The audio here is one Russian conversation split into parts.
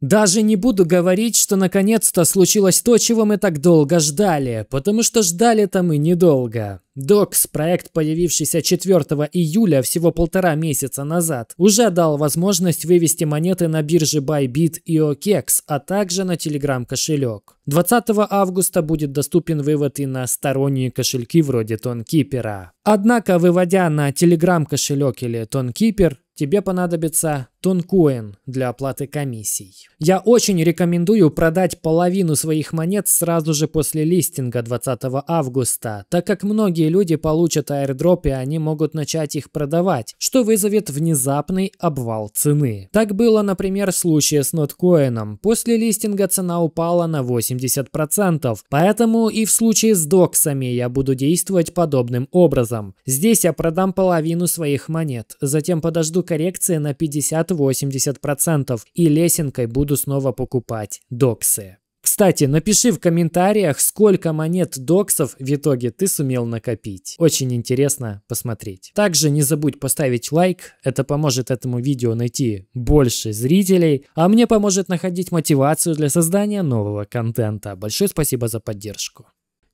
Даже не буду говорить, что наконец-то случилось то, чего мы так долго ждали, потому что ждали-то мы недолго. Докс, проект, появившийся 4 июля, всего полтора месяца назад, уже дал возможность вывести монеты на бирже Bybit и OKEX, а также на Telegram-кошелек. 20 августа будет доступен вывод и на сторонние кошельки вроде Тонкипера. Однако, выводя на Telegram-кошелек или TonKeeper, тебе понадобится тонкоин для оплаты комиссий. Я очень рекомендую продать половину своих монет сразу же после листинга 20 августа, так как многие люди получат аирдроп и они могут начать их продавать, что вызовет внезапный обвал цены. Так было, например, в случае с ноткоином. После листинга цена упала на 80%, поэтому и в случае с доксами я буду действовать подобным образом. Здесь я продам половину своих монет, затем подожду коррекции на 50 70-80% и лесенкой буду снова покупать доксы. Кстати, напиши в комментариях, сколько монет доксов в итоге ты сумел накопить. Очень интересно посмотреть. Также не забудь поставить лайк, это поможет этому видео найти больше зрителей, а мне поможет находить мотивацию для создания нового контента. Большое спасибо за поддержку.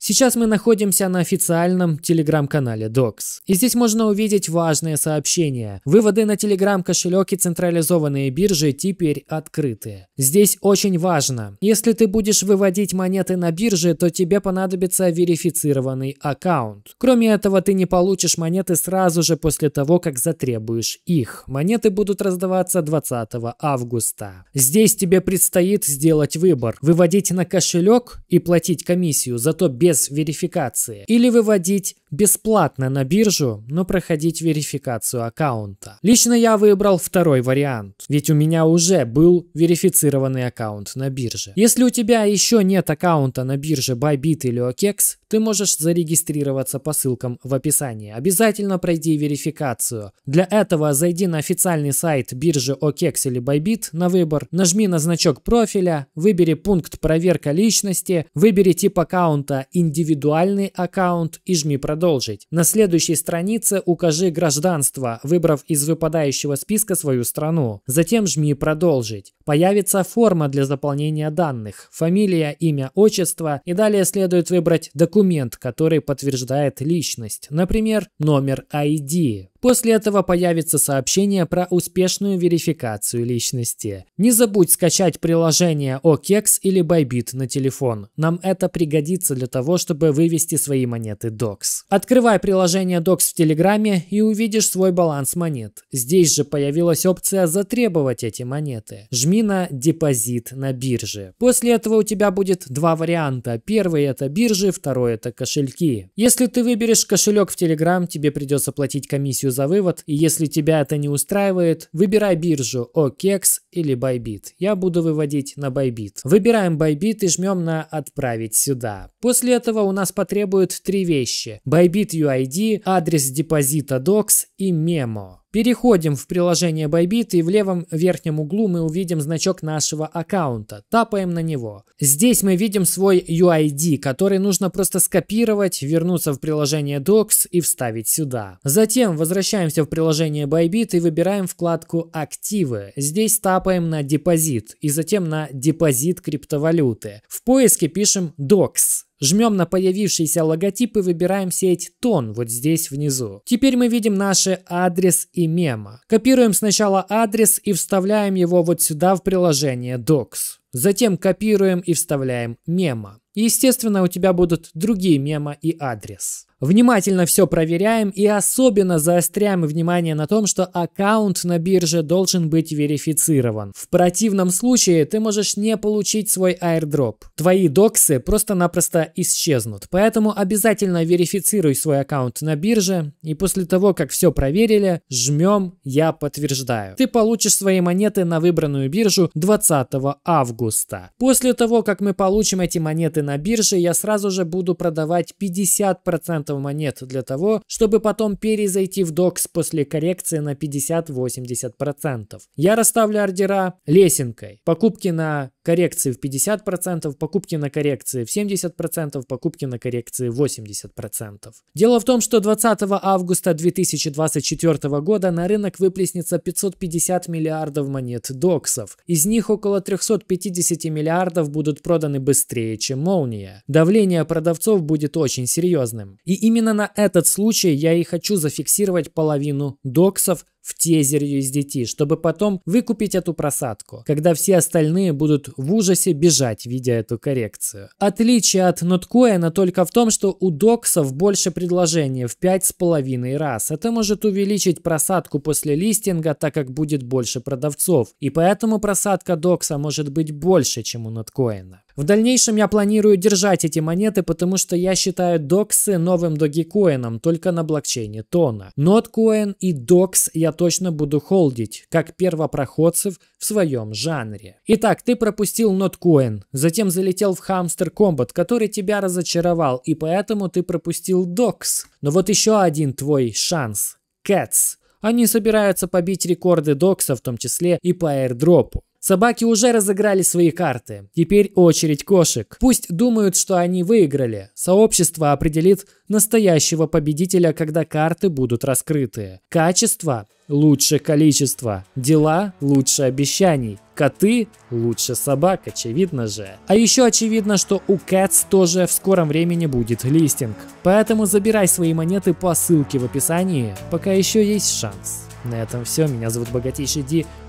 Сейчас мы находимся на официальном телеграм-канале Docs. И здесь можно увидеть важные сообщения. Выводы на телеграм-кошелек и централизованные биржи теперь открыты. Здесь очень важно. Если ты будешь выводить монеты на бирже, то тебе понадобится верифицированный аккаунт. Кроме этого, ты не получишь монеты сразу же после того, как затребуешь их. Монеты будут раздаваться 20 августа. Здесь тебе предстоит сделать выбор. Выводить на кошелек и платить комиссию, зато без без верификации. Или выводить бесплатно на биржу, но проходить верификацию аккаунта. Лично я выбрал второй вариант, ведь у меня уже был верифицированный аккаунт на бирже. Если у тебя еще нет аккаунта на бирже Bybit или OKEX, ты можешь зарегистрироваться по ссылкам в описании. Обязательно пройди верификацию. Для этого зайди на официальный сайт биржи OKEX или Bybit на выбор, нажми на значок профиля, выбери пункт «Проверка личности», выбери тип аккаунта и индивидуальный аккаунт и жми «Продолжить». На следующей странице укажи гражданство, выбрав из выпадающего списка свою страну. Затем жми «Продолжить». Появится форма для заполнения данных – фамилия, имя, отчество, и далее следует выбрать документ, который подтверждает личность, например, номер ID. После этого появится сообщение про успешную верификацию личности. Не забудь скачать приложение OKEX или Bybit на телефон. Нам это пригодится для того, чтобы вывести свои монеты DOX. Открывай приложение DOX в Телеграме и увидишь свой баланс монет. Здесь же появилась опция «Затребовать эти монеты». Жми на «Депозит на бирже». После этого у тебя будет два варианта. Первый – это биржи, второй – это кошельки. Если ты выберешь кошелек в Телеграм, тебе придется платить комиссию за вывод, и если тебя это не устраивает, выбирай биржу OKEX или Bybit. Я буду выводить на Bybit. Выбираем Bybit и жмем на «Отправить сюда». После этого у нас потребуют три вещи. Bybit UID, адрес депозита DOCS и мемо. Переходим в приложение Bybit и в левом верхнем углу мы увидим значок нашего аккаунта. Тапаем на него. Здесь мы видим свой UID, который нужно просто скопировать, вернуться в приложение Docs и вставить сюда. Затем возвращаемся в приложение Bybit и выбираем вкладку «Активы». Здесь тапаем на «Депозит» и затем на «Депозит криптовалюты». В поиске пишем «Docs». Жмем на появившийся логотип и выбираем сеть тон вот здесь внизу. Теперь мы видим наши адрес и мема. Копируем сначала адрес и вставляем его вот сюда в приложение Docs. Затем копируем и вставляем мемо. естественно, у тебя будут другие мемо и адрес. Внимательно все проверяем и особенно заостряем внимание на том, что аккаунт на бирже должен быть верифицирован. В противном случае ты можешь не получить свой airdrop. Твои доксы просто-напросто исчезнут. Поэтому обязательно верифицируй свой аккаунт на бирже и после того, как все проверили, жмем «Я подтверждаю». Ты получишь свои монеты на выбранную биржу 20 августа августа. После того, как мы получим эти монеты на бирже, я сразу же буду продавать 50% монет для того, чтобы потом перезайти в докс после коррекции на 50-80%. Я расставлю ордера лесенкой. Покупки на коррекции в 50%, покупки на коррекции в 70%, покупки на коррекции в 80%. Дело в том, что 20 августа 2024 года на рынок выплеснется 550 миллиардов монет доксов. Из них около 350 миллиардов будут проданы быстрее, чем молния. Давление продавцов будет очень серьезным. И именно на этот случай я и хочу зафиксировать половину доксов, в тезере из детей, чтобы потом выкупить эту просадку, когда все остальные будут в ужасе бежать, видя эту коррекцию. Отличие от ноткоина только в том, что у доксов больше предложения в пять с половиной раз. Это может увеличить просадку после листинга, так как будет больше продавцов, и поэтому просадка докса может быть больше, чем у ноткоина. В дальнейшем я планирую держать эти монеты, потому что я считаю доксы новым догикоином, только на блокчейне Тона. Ноткоин и докс я точно буду холдить, как первопроходцев в своем жанре. Итак, ты пропустил ноткоин, затем залетел в Хамстер Комбат, который тебя разочаровал, и поэтому ты пропустил докс. Но вот еще один твой шанс. Кэтс. Они собираются побить рекорды докса, в том числе и по аирдропу. Собаки уже разыграли свои карты. Теперь очередь кошек. Пусть думают, что они выиграли. Сообщество определит настоящего победителя, когда карты будут раскрыты. Качество лучше количество, дела лучше обещаний, коты лучше собак, очевидно же. А еще очевидно, что у Cats тоже в скором времени будет листинг, поэтому забирай свои монеты по ссылке в описании, пока еще есть шанс. На этом все, меня зовут Богатейший Ди,